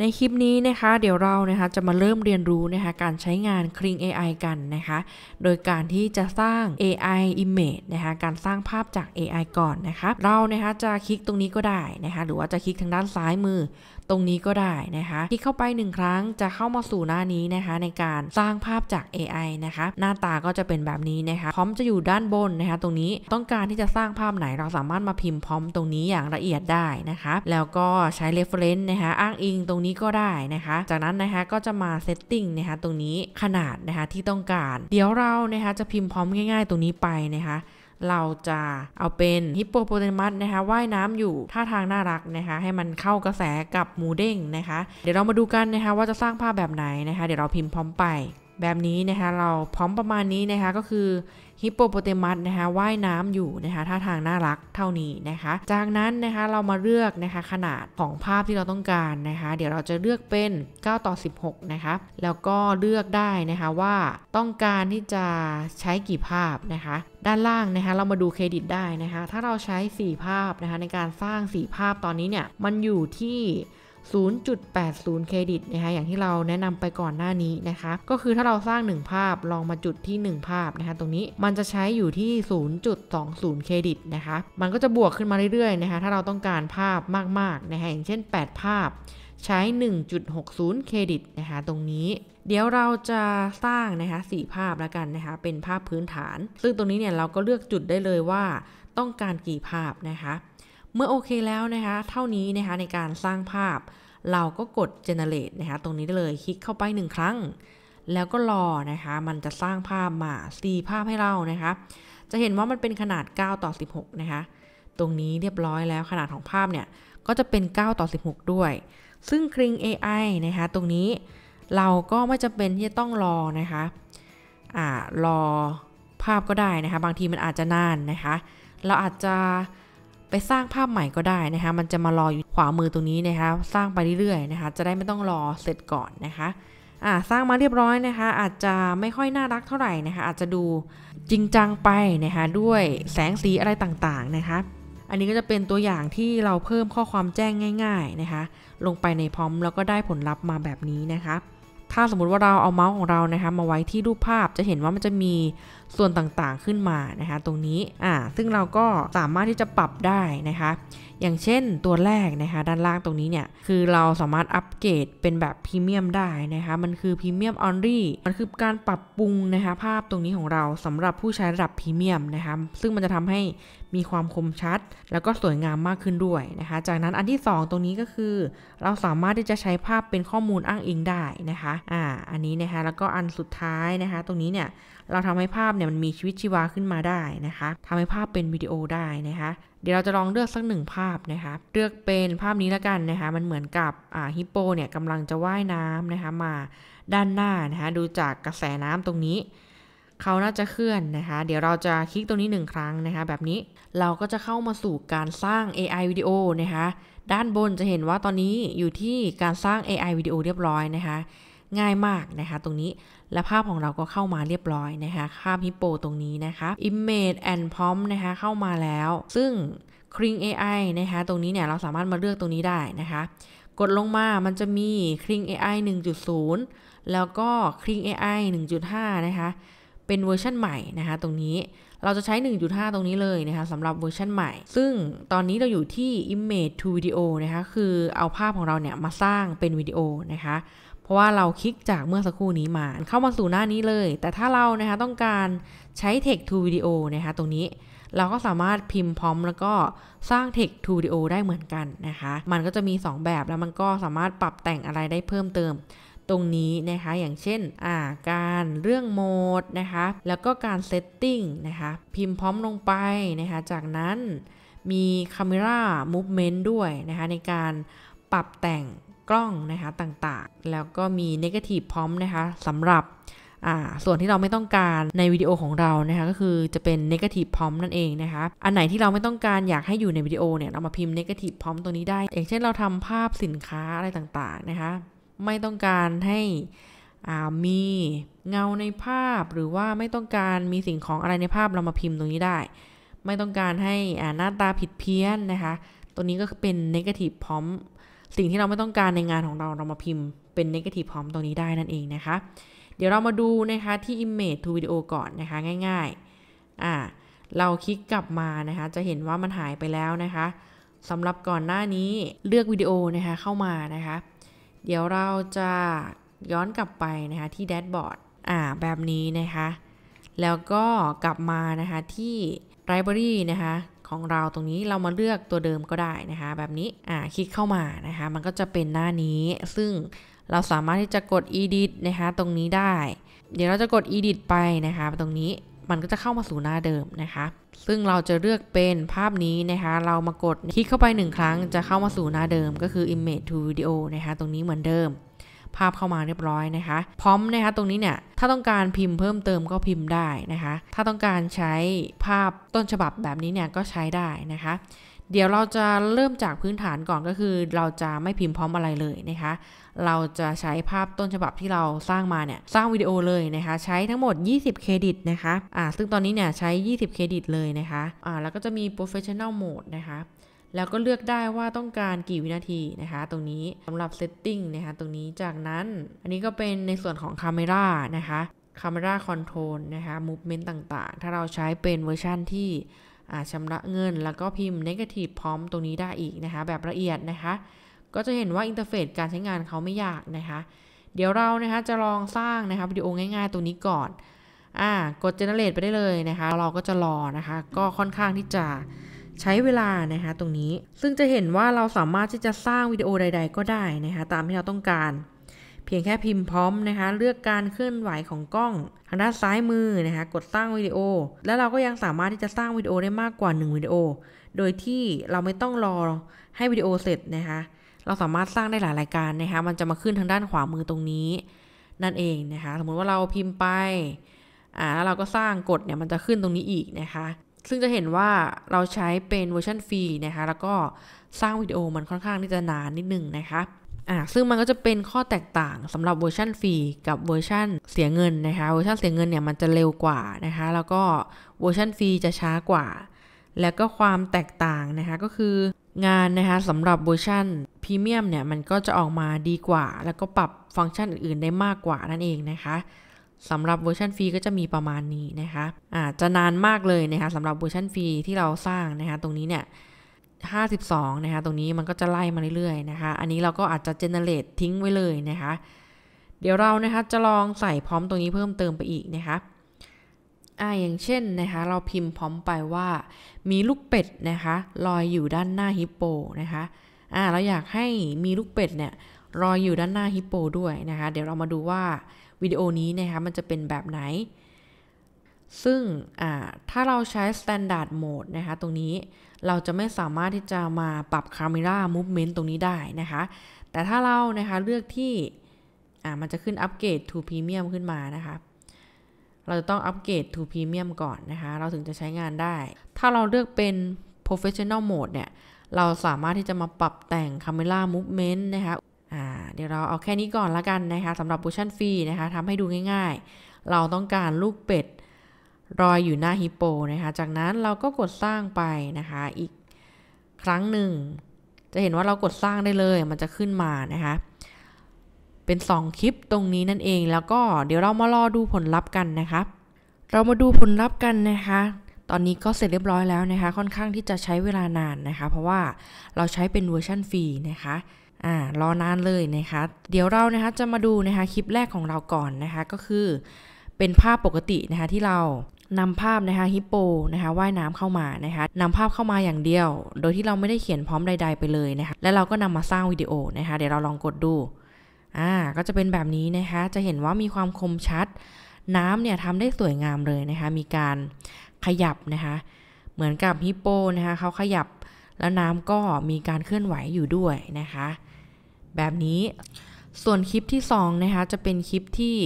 ในคลิปนี้นะคะ เดี๋ยวเรานะคะจะมาเริ่มเรียนรู้นะคะการใช้งาน Kling AI กันนะคะ โดยการที่จะสร้าง AI Image นะคะการสร้างภาพจาก AI ก่อนนะคะเรานะคะจะคลิกตรงนี้ก็ได้นะคะหรือว่าจะคลิกทางด้านซ้ายมือตรงนี้ก็ได้นะคะคลิกเข้าไป 1 ครั้งจะเข้ามาสู่หน้านี้นะคะ ในการสร้างภาพจาก AI นะคะ หน้าตาก็จะเป็นแบบนี้นะคะ พร้อมจะอยู่ด้านบนนะคะ ตรงนี้ ต้องการที่จะสร้างภาพไหนเราสามารถมาพิมพ์พร้อมตรงนี้อย่างละเอียดได้นะคะ แล้วก็ใช้ reference นะคะ อ้างอิงตรงนี้ก็ได้นะคะ จากนั้นนะคะก็จะมา setting นะคะตรงนี้ขนาดนะคะที่ต้องการ เดี๋ยวเรานะคะ จะพิมพ์พร้อมง่ายๆตรงนี้ไปนะคะเราจะเอาเป็นฮิปโปโปเตมัสนะคะว่ายน้ำอยู่ท่าทางน่ารักนะคะให้มันเข้ากระแสกับหมูเด้งนะคะเดี๋ยวเรามาดูกันนะคะว่าจะสร้างภาพแบบไหนนะคะ เดี๋ยวเราพิมพ์พร้อมไปแบบนี้นะคะเราพร้อมประมาณนี้นะคะก็คือฮิปโปโปเตมัสนะคะว่ายน้ำอยู่นะคะท่าทางน่ารักเท่านี้นะคะ จากนั้นนะคะเรามาเลือกนะคะขนาดของภาพที่เราต้องการนะคะ เดี๋ยวเราจะเลือกเป็น 9 ต่อ 16นะคะแล้วก็เลือกได้นะคะว่าต้องการที่จะใช้กี่ภาพนะคะด้านล่างนะคะเรามาดูเครดิตได้นะคะถ้าเราใช้4ภาพนะคะในการสร้าง4ภาพตอนนี้เนี่ย มันอยู่ที่0.80 เครดิตนะคะ อย่างที่เราแนะนำไปก่อนหน้านี้นะคะ ก็คือถ้าเราสร้าง 1 ภาพ ลองมาจุดที่ 1 ภาพนะคะตรงนี้ มันจะใช้อยู่ที่ 0.20 เครดิตนะคะ มันก็จะบวกขึ้นมาเรื่อยๆนะคะ ถ้าเราต้องการภาพมากๆนะคะอย่างเช่น 8 ภาพ ใช้ 1.60 เครดิตนะคะตรงนี้ เดี๋ยวเราจะสร้างนะคะสภาพแล้วกันนะคะ เป็นภาพพื้นฐาน ซึ่งตรงนี้เนี่ยเราก็เลือกจุดได้เลยว่า ต้องการกี่ภาพนะคะเมื่อโอเคแล้ว นะคะ เท่านี้นะคะในการสร้างภาพเราก็กด generate นะคะตรงนี้ได้เลยคลิกเข้าไป 1 ครั้ง แล้วก็รอนะคะมันจะสร้างภาพมาตีภาพให้เรานะคะจะเห็นว่ามันเป็นขนาด 9 ต่อ 16 นะคะตรงนี้เรียบร้อยแล้วขนาดของภาพเนี่ยก็จะเป็น 9 ต่อ 16 ด้วย ซึ่งคลิง AI นะคะ ตรงนี้เราก็ไม่จำเป็นที่จะต้องรอนะคะอ่ารอภาพก็ได้นะคะ บางทีมันอาจจะนานนะคะเราอาจจะไปสร้างภาพใหม่ก็ได้นะคะ มันจะมารออยู่ขวามือตรงนี้นะคะ สร้างไปเรื่อยๆนะคะ จะได้ไม่ต้องรอเสร็จก่อนนะคะอ่าสร้างมาเรียบร้อยนะคะ อาจจะไม่ค่อยน่ารักเท่าไหร่นะคะ อาจจะดูจริงจังไปนะคะ ด้วยแสงสีอะไรต่างๆนะคะ อันนี้ก็จะเป็นตัวอย่างที่เราเพิ่มข้อความแจ้งง่าย ๆนะคะ ลงไปในพร้อมแล้วก็ได้ผลลัพธ์มาแบบนี้นะคะถ้าสมมติว่าเราเอาเมาส์ของเรานะคะมาไว้ที่รูปภาพจะเห็นว่ามันจะมีส่วนต่างๆขึ้นมานะคะตรงนี้ อ่า ซึ่งเราก็สามารถที่จะปรับได้นะคะ อย่างเช่นตัวแรกนะคะ ด้านล่างตรงนี้เนี่ยคือเราสามารถอัปเกรดเป็นแบบพรีเมียมได้นะคะมันคือพรีเมียมออนลี่มันคือการปรับปรุงนะคะภาพตรงนี้ของเราสำหรับผู้ใช้ระดับพรีเมียมนะคะซึ่งมันจะทำใหมีความคมชัด แล้วก็สวยงามมากขึ้นด้วยนะคะ จากนั้นอันที่ 2 ตรงนี้ก็คือ เราสามารถที่จะใช้ภาพเป็นข้อมูลอ้างอิงได้นะคะ อ่า อันนี้นะคะแล้วก็อันสุดท้ายนะคะ ตรงนี้ เนี่ยเราทำให้ภาพเนี่ยมันมีชีวิตชีวาขึ้นมาได้นะคะทำให้ภาพเป็นวิดีโอได้นะคะ เดี๋ยวเราจะลองเลือกสักหนึ่งภาพนะคะเลือกเป็นภาพนี้แล้วกันนะคะมัน เหมือนกับอ่าฮิปโปเนี่ยกำลังจะว่ายน้ำนะคะมาด้านหน้านะคะดูจากกระแสน้ำตรงนี้เขาน่าจะเคลื่อนนะคะ เดี๋ยวเราจะคลิกตรงนี้หนึ่งครั้งนะคะ แบบนี้ เราก็จะเข้ามาสู่การสร้าง AI วิดีโอนะคะ ด้านบนจะเห็นว่าตอนนี้อยู่ที่การสร้าง AI วิดีโอเรียบร้อยนะคะ ง่ายมากนะคะ ตรงนี้ และภาพของเราก็เข้ามาเรียบร้อยนะคะภาพฮิปโปตรงนี้นะคะ Image and Prompt นะคะเข้ามาแล้ว ซึ่ง c r i n g AI นะคะตรงนี้เนี่ยเราสามารถมาเลือกตรงนี้ได้นะคะ กดลงมา มันจะมี c r i n g AI 1.0 แล้วก็ c r i n g AI 1.5 นะคะเป็นเวอร์ชันใหม่ นะคะตรงนี้เราจะใช้ 1.5 ตรงนี้เลยนะคะสำหรับเวอร์ชันใหม่ ซึ่งตอนนี้เราอยู่ที่ image to video นะคะคือเอาภาพของเราเนี่ยมาสร้างเป็นวิดีโอนะคะ เพราะว่าเราคลิกจากเมื่อสักครู่นี้มาเข้ามาสู่หน้านี้เลย แต่ถ้าเรานะคะต้องการใช้ text to video นะคะตรงนี้เราก็สามารถพิมพ์พร้อมแล้วก็สร้าง Text to Video ได้เหมือนกันนะคะมันก็จะมี 2 แบบแล้วมันก็สามารถปรับแต่งอะไรได้เพิ่มเติมตรงนี้นะคะ อย่างเช่นอ่าการเรื่องโหมด นะคะ แล้วก็การเซตติ้งนะคะ พิมพ์พร้อมลงไปนะคะ จากนั้นมีคาเมร่ามูฟเมนต์ด้วยนะคะ ในการปรับแต่งกล้องนะคะ ต่างๆ แล้วก็มีเนกาทีฟพร้อมนะคะสำหรับส่วนที่เราไม่ต้องการในวิดีโอของเรานะคะ ก็คือจะเป็นเนกาทีฟพร้อมนั่นเองนะคะอันไหนที่เราไม่ต้องการอยากให้อยู่ในวิดีโอเนี่ยเรามาพิมพ์เนกาทีฟพร้อมตัวนี้ได้ อย่างเช่นเราทำภาพสินค้าอะไรต่างๆนะคะไม่ต้องการให้มีเงาในภาพหรือว่าไม่ต้องการมีสิ่งของอะไรในภาพเรามาพิมพ์ตรงนี้ได้ ไม่ต้องการให้หน้าตาผิดเพี้ยนนะคะ ตัวนี้ก็เป็นเนกาทีฟพร้อม สิ่งที่เราไม่ต้องการในงานของเราเรามาพิมพ์เป็นเนกาทีฟพร้อมตรงนี้ได้นั่นเองนะคะ เดี๋ยวเรามาดูนะคะที่ image to video ก่อนนะคะง่ายๆอ่าเราคลิกกลับมานะคะ จะเห็นว่ามันหายไปแล้วนะคะสำหรับก่อนหน้านี้เลือกวิดีโอนะคะเข้ามานะคะเดี๋ยวเราจะย้อนกลับไปนะคะที่แดชบอร์ดอ่าแบบนี้นะคะ แล้วก็กลับมานะคะที่ไลบรารีนะคะของเราตรงนี้เรามาเลือกตัวเดิมก็ได้นะคะแบบนี้อ่าคลิกเข้ามานะคะมันก็จะเป็นหน้านี้ซึ่งเราสามารถที่จะกด edit นะคะตรงนี้ได้ เดี๋ยวเราจะกด edit ไปนะคะตรงนี้มันก็จะเข้ามาสู่หน้าเดิม นะคะ ซึ่งเราจะเลือกเป็นภาพนี้นะคะ เรามากดคลิกเข้าไปหนึ่งครั้งจะเข้ามาสู่หน้าเดิมก็คือ image to video นะคะ ตรงนี้เหมือนเดิม ภาพเข้ามาเรียบร้อยนะคะ พร้อมนะคะตรงนี้เนี่ย ถ้าต้องการพิมพ์เพิ่มเติมก็พิมพ์ได้นะคะ ถ้าต้องการใช้ภาพต้นฉบับแบบนี้เนี่ย ก็ใช้ได้นะคะเดี๋ยวเราจะเริ่มจากพื้นฐานก่อนก็คือเราจะไม่พิมพ์พร้อมอะไรเลยนะคะ เราจะใช้ภาพต้นฉบับที่เราสร้างมาเนี่ย สร้างวิดีโอเลยนะคะ ใช้ทั้งหมด 20 เครดิตนะคะอ่าซึ่งตอนนี้เนี่ยใช้ 20 เครดิตเลยนะคะอ่าแล้วก็จะมี professional mode นะคะ แล้วก็เลือกได้ว่าต้องการกี่วินาทีนะคะตรงนี้สำหรับ setting นะคะตรงนี้จากนั้นอันนี้ก็เป็นในส่วนของ camera นะคะ camera control นะคะ movement ต่างๆ ถ้าเราใช้เป็นเวอร์ชั่นที่ชำระเงินแล้วก็พิมพ์ negative พร้อม ตรงนี้ได้ อีกนะคะแบบละเอียดนะคะก็จะเห็นว่าอินเทอร์เฟซการใช้งานเขาไม่ยากนะคะเดี๋ยวเรานะคะจะลองสร้างนะคะวิดีโอง่ายๆ ตัวนี้ก่อนอ่ากด generate ไปได้เลยนะคะเราก็จะรอนะคะก็ค่อนข้างที่จะใช้เวลานะคะตรงนี้ซึ่งจะเห็นว่าเราสามารถที่จะสร้างวิดีโอใด ๆ ก็ได้นะคะตามที่เราต้องการเพียงแค่พิมพ์พร้อมนะคะเลือกการเคลื่อนไหวของกล้อง ทางด้านซ้ายมือนะคะกดสร้างวิดีโอ แล้วเราก็ยังสามารถที่จะสร้างวิดีโอได้มากกว่า 1วิดีโอโดยที่เราไม่ต้องรอให้วิดีโอเสร็จนะคะ เราสามารถสร้างได้หลายรายการนะคะมันจะมาขึ้นทางด้านขวามือตรงนี้ นั่นเองนะคะ สมมุติว่าเราพิมพ์ไปอ่าแล้วเราก็สร้างกดเนี่ยมันจะขึ้นตรงนี้อีกนะคะ ซึ่งจะเห็นว่าเราใช้เป็นเวอร์ชันฟรีนะคะแล้วก็สร้างวิดีโอมันค่อนข้างที่จะนานนิดนึงนะคะอ่าซึ่งมันก็จะเป็นข้อแตกต่าง สำหรับเวอร์ชันฟรีกับเวอร์ชันเสียเงินนะคะ เวอร์ชันเสียเงินเนี่ยมันจะเร็วกว่านะคะ แล้วก็เวอร์ชันฟรีจะช้ากว่า แล้วก็ความแตกต่างนะคะก็คืองานนะคะสำหรับเวอร์ชันพรีเมียมเนี่ยมันก็จะออกมาดีกว่า แล้วก็ปรับฟังก์ชันอื่นๆ ได้มากกว่านั่นเองนะคะสำหรับเวอร์ชันฟรีก็จะมีประมาณนี้นะคะอาจจะนานมากเลยนะคะสำหรับเวอร์ชันฟรีที่เราสร้างนะคะตรงนี้เนี่ย52 นะคะตรงนี้มันก็จะไล่มาเรื่อยๆนะคะ อันนี้เราก็อาจจะเจเนเรททิ้งไว้เลย นะคะ เดี๋ยวเรานะคะจะลองใส่พร้อมตรงนี้เพิ่มเติมไปอีก นะคะอ่าอย่างเช่นนะคะเราพิมพ์พร้อมไปว่า มีลูกเป็ดนะคะลอยอยู่ด้านหน้าฮิปโปนะคะอ่าเราอยากให้มีลูกเป็ดเนี่ยลอยอยู่ด้านหน้าฮิปโปด้วยนะคะเดี๋ยวเรามาดูว่าวิดีโอนี้นะคะมันจะเป็นแบบไหนซึ่งถ้าเราใช้ standard mode นะคะตรงนี้เราจะไม่สามารถที่จะมาปรับ camera movement ตรงนี้ได้นะคะแต่ถ้าเรานะคะเลือกที่มันจะขึ้นอัปเกรด to premium ขึ้นมานะคะเราจะต้องอัปเกรด to premium ก่อนนะคะเราถึงจะใช้งานได้ ถ้าเราเลือกเป็น professional mode เนี่ย เราสามารถที่จะมาปรับแต่ง camera movement นะคะเดี๋ยวเราเอาแค่นี้ก่อนละกันนะคะสำหรับ motion free นะคะทำให้ดูง่ายๆ เราต้องการลูกเป็ดรอยอยู่หน้าฮิปโปนะคะ จากนั้นเราก็กดสร้างไปนะคะอีกครั้งหนึ่งจะเห็นว่าเรากดสร้างได้เลย มันจะขึ้นมานะคะ เป็น 2 คลิปตรงนี้นั่นเอง แล้วก็เดี๋ยวเรามารอดูผลลัพธ์กันนะคะเรามาดูผลลัพธ์กันนะคะตอนนี้ก็เสร็จเรียบร้อยแล้วนะคะ ค่อนข้างที่จะใช้เวลานานนะคะเพราะว่าเราใช้เป็นเวอร์ชันฟรีนะคะอ่า รอนานเลยนะคะ เดี๋ยวเรานะคะจะมาดูนะคะคลิปแรกของเราก่อนนะคะก็คือเป็นภาพปกตินะคะที่เรานำภาพนะคะฮิปโปนะคะว่ายน้ำเข้ามานะคะนำภาพเข้ามาอย่างเดียว โดยที่เราไม่ได้เขียนพร้อมใดๆ ไปเลยนะคะและเราก็นำมาสร้างวิดีโอนะคะเดี๋ยวเราลองกดดูอ่าก็จะเป็นแบบนี้นะคะจะเห็นว่ามีความคมชัดน้ำเนี่ยทำได้สวยงามเลยนะคะมีการขยับนะคะเหมือนกับฮิปโปนะคะเขาขยับแล้วน้ำก็มีการเคลื่อนไหวอยู่ด้วยนะคะแบบนี้ส่วนคลิปที่2นะคะจะเป็นคลิปที่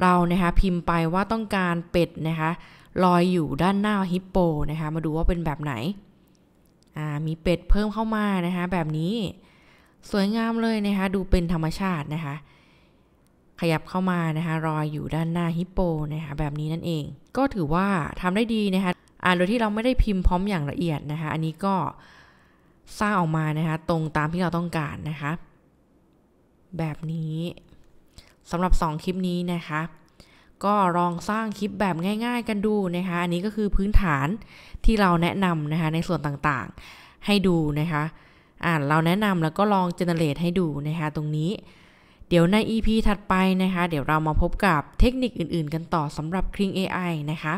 เรานะคะพิมพ์ไปว่าต้องการเป็ดนะคะลอยอยู่ด้านหน้าฮิปโปนะคะ มาดูว่าเป็นแบบไหนมีเป็ดเพิ่มเข้ามานะคะแบบนี้สวยงามเลยนะคะดูเป็นธรรมชาตินะคะขยับเข้ามานะคะรอยอยู่ด้านหน้าฮิปโปนะคะแบบนี้ นั่นเอง ก็ถือว่าทำได้ดีนะคะอ่านโดยที่เราไม่ได้พิมพ์พร้อมอย่างละเอียดนะคะอันนี้ก็สร้างออกมานะคะ ตรงตามที่เราต้องการนะคะแบบนี้สำหรับ 2 คลิปนี้นะคะ ก็ลองสร้างคลิปแบบง่ายๆกันดูนะคะ อันนี้ก็คือพื้นฐานที่เราแนะนำนะคะในส่วนต่างๆให้ดูนะคะอ่าเราแนะนำแล้วก็ลองเจเนเรตให้ดูนะคะตรงนี้ เดี๋ยวใน EP ถัดไปนะคะ เดี๋ยวเรามาพบกับเทคนิคอื่นๆกันต่อสำหรับคลิง AI นะคะ